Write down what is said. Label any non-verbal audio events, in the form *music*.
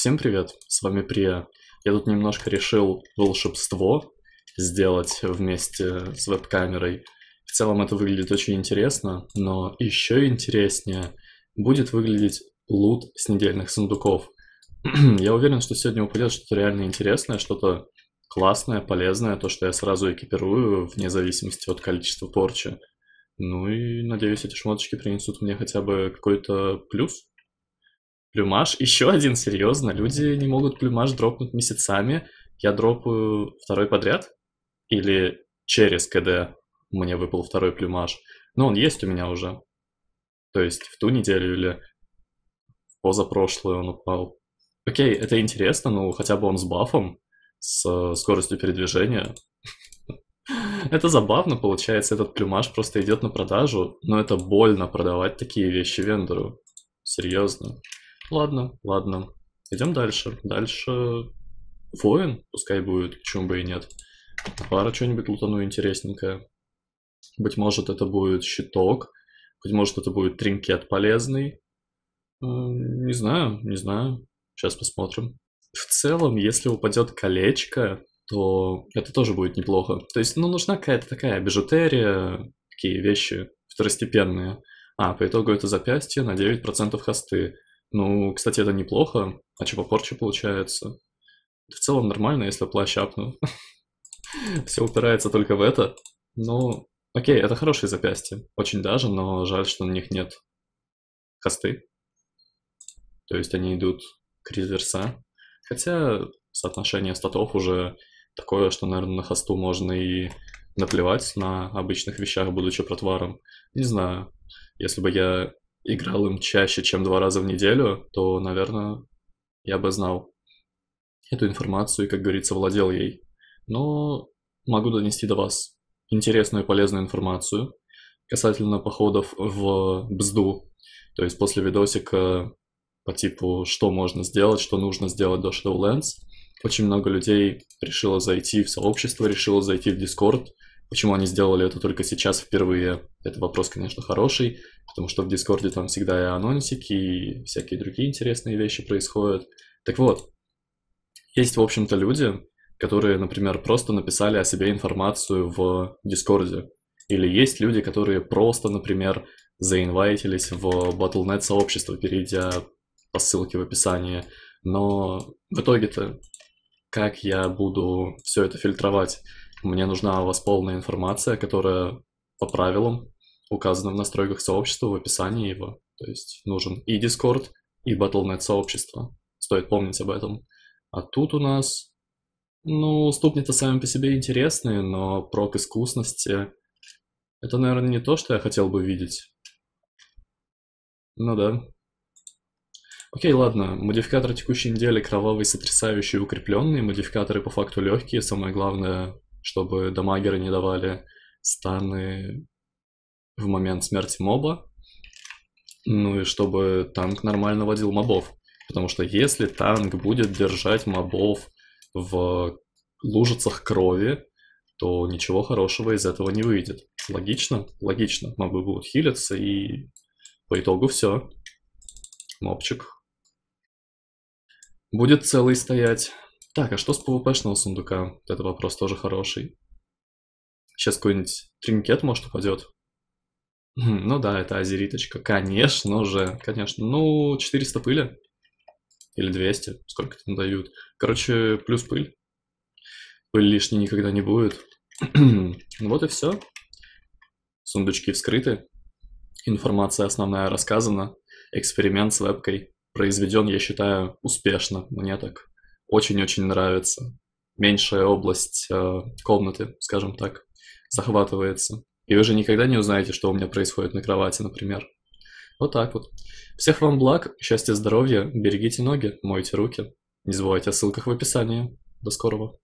Всем привет, с вами Прия. Я тут немножко решил волшебство сделать вместе с веб-камерой. В целом это выглядит очень интересно, но еще интереснее будет выглядеть лут с недельных сундуков. *clears throat* я уверен, что сегодня упадет что-то реально интересное, что-то классное, полезное, то, что я сразу экипирую, вне зависимости от количества порчи. Ну и надеюсь, эти шмоточки принесут мне хотя бы какой-то плюс. Плюмаж, еще один, серьезно, люди не могут плюмаж дропнуть месяцами. Я дропаю второй подряд или через КД мне выпал второй плюмаж. Но ну, он есть у меня уже. То есть в ту неделю или в позапрошлую он упал. Окей, это интересно, но хотя бы он с бафом, с э, скоростью передвижения. *laughs* Это забавно, получается, этот плюмаж просто идет на продажу, но это больно продавать такие вещи вендору. Серьезно. Ладно, ладно. Идем дальше. Дальше воин, пускай будет, почему бы и нет. Пара что-нибудь лутану интересненькое. Быть может, это будет щиток. Быть может, это будет тринкет полезный. Не знаю, не знаю. Сейчас посмотрим. В целом, если упадет колечко, то это тоже будет неплохо. То есть, ну, нужна какая-то такая бижутерия, такие вещи второстепенные. А, по итогу это запястье на 9% хосты. Ну, кстати, это неплохо. А чего порча получается? В целом нормально, если плащ апну. *laughs* Все упирается только в это. Ну, окей, это хорошие запястья. Очень даже, но жаль, что на них нет косты. То есть они идут к реверса. Хотя соотношение статов уже такое, что, наверное, на хосту можно и наплевать на обычных вещах, будучи протваром. Не знаю, если бы я играл им чаще, чем два раза в неделю, то, наверное, я бы знал эту информацию и, как говорится, владел ей. Но могу донести до вас интересную и полезную информацию касательно походов в бзду. То есть после видосика по типу «Что можно сделать?», «Что нужно сделать до Shadowlands?» Очень много людей решило зайти в сообщество, решило зайти в Discord – Почему они сделали это только сейчас впервые? Это вопрос, конечно, хороший, потому что в Дискорде там всегда и анонсики, и всякие другие интересные вещи происходят. Так вот, есть, в общем-то, люди, которые, например, просто написали о себе информацию в Дискорде. Или есть люди, которые просто, например, заинвайтились в Battle.net сообщество, перейдя по ссылке в описании. Но в итоге-то как я буду все это фильтровать? Мне нужна у вас полная информация, которая по правилам указана в настройках сообщества, в описании его. То есть нужен и Discord, и Battle.net сообщество. Стоит помнить об этом. А тут у нас, ну, ступни-то сами по себе интересные, но прок искусности — это, наверное, не то, что я хотел бы видеть. Ну да. Окей, ладно. Модификаторы текущей недели кровавые, сотрясающие, укрепленные. Модификаторы по факту легкие. Самое главное чтобы дамагеры не давали станы в момент смерти моба, ну и чтобы танк нормально водил мобов. Потому что если танк будет держать мобов в лужицах крови, то ничего хорошего из этого не выйдет. Логично? Логично. Мобы будут хилиться и по итогу все. Мобчик. Будет целый стоять. Так, а что с PvP-шного сундука? Это вопрос тоже хороший. Сейчас какой-нибудь тринкет, может, упадет. Хм, ну да, это азериточка. Конечно же, конечно. Ну, 400 пыли. Или 200, сколько там дают. Короче, плюс пыль. Пыль лишней никогда не будет. *clears throat* вот и все. Сундучки вскрыты. Информация основная рассказана. Эксперимент с вебкой произведен, я считаю, успешно. Мне так очень-очень нравится. Меньшая область э, комнаты, скажем так, захватывается. И вы же никогда не узнаете, что у меня происходит на кровати, например. Вот так вот. Всех вам благ, счастья, здоровья, берегите ноги, мойте руки. Не забывайте о ссылках в описании. До скорого.